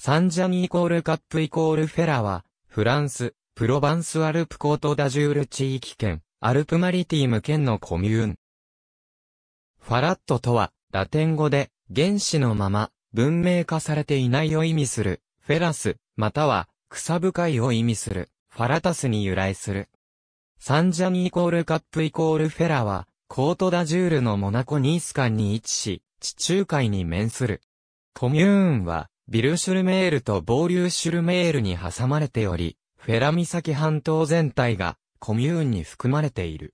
サンジャニイコールカップイコールフェラは、フランス、プロバンスアルプコートダジュール地域圏、アルプマリティム県のコミューン。ファラットとは、ラテン語で、原子のまま、文明化されていないを意味する、フェラス、または、草深いを意味する、ファラタスに由来する。サンジャニイコールカップイコールフェラは、コートダジュールのモナコニース間に位置し、地中海に面する。コミューンは、ビルシュルメールとボーリューシュルメールに挟まれており、フェラ岬半島全体がコミューンに含まれている。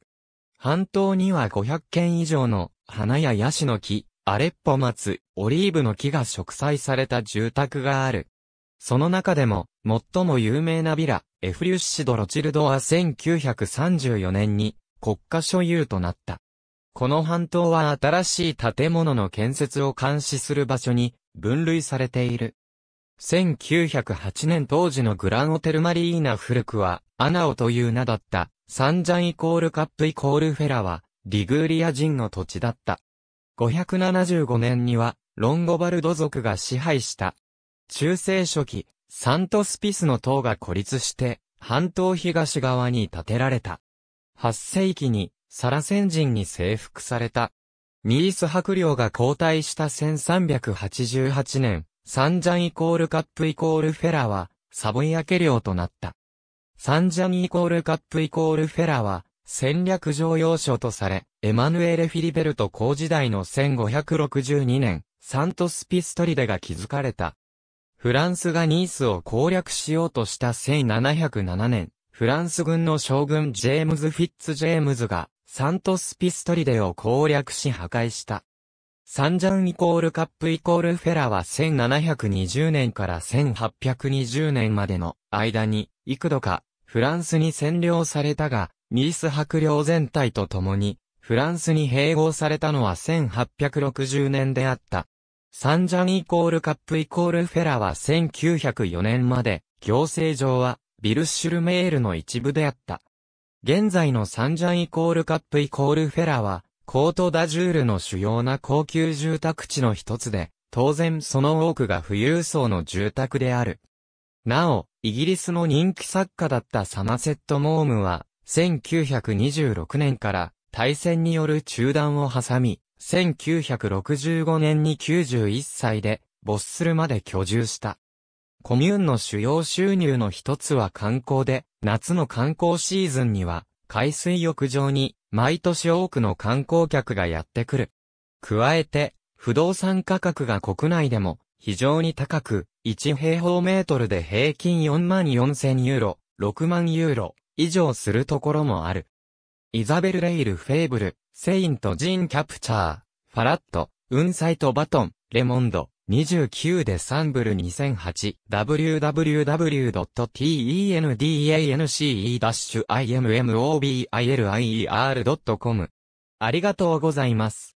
半島には500軒以上の花やヤシの木、アレッポ松、オリーブの木が植栽された住宅がある。その中でも、最も有名なビラ、エフリュッシド・ロチルドは1934年に国家所有となった。この半島は新しい建物の建設を監視する場所に分類されている。1908年当時のグランオテルマリーナ古くは、アナオという名だった、サンジャンイコールカップイコールフェラは、リグーリア人の土地だった。575年には、ロンゴバルド族が支配した。中世初期、サントスピスの塔が孤立して、半島東側に建てられた。8世紀に、サラセン人に征服された。ニース伯領が交代した1388年、サンジャンイコールカップイコールフェラは、サボイアケ領となった。サンジャンイコールカップイコールフェラは、戦略上要所とされ、エマヌエレ・フィリベルト公時代の1562年、サントス・ピストリデが築かれた。フランスがニースを攻略しようとした1707年、フランス軍の将軍ジェームズ・フィッツ・ジェームズが、サントス・ピストリデを攻略し破壊した。サンジャンイコールカップイコールフェラは1720年から1820年までの間に幾度かフランスに占領されたが、ニース白領全体と共にフランスに併合されたのは1860年であった。サンジャンイコールカップイコールフェラは1904年まで行政上はビルシュルメールの一部であった。現在のサンジャンイコールカップイコールフェラは、コートダジュールの主要な高級住宅地の一つで、当然その多くが富裕層の住宅である。なお、イギリスの人気作家だったサマセット・モームは、1926年から大戦による中断を挟み、1965年に91歳で、没するまで居住した。コミューンの主要収入の一つは観光で、夏の観光シーズンには、海水浴場に、毎年多くの観光客がやってくる。加えて、不動産価格が国内でも、非常に高く、1平方メートルで平均4万4千ユーロ、6万ユーロ、以上するところもある。イザベル・レイル・フェーブル、セイント・ジン・キャプチャー、ファラット、ウンサイト・バトン、レモンド、29でンブル 2008www.tendance-immobilier.com ありがとうございます。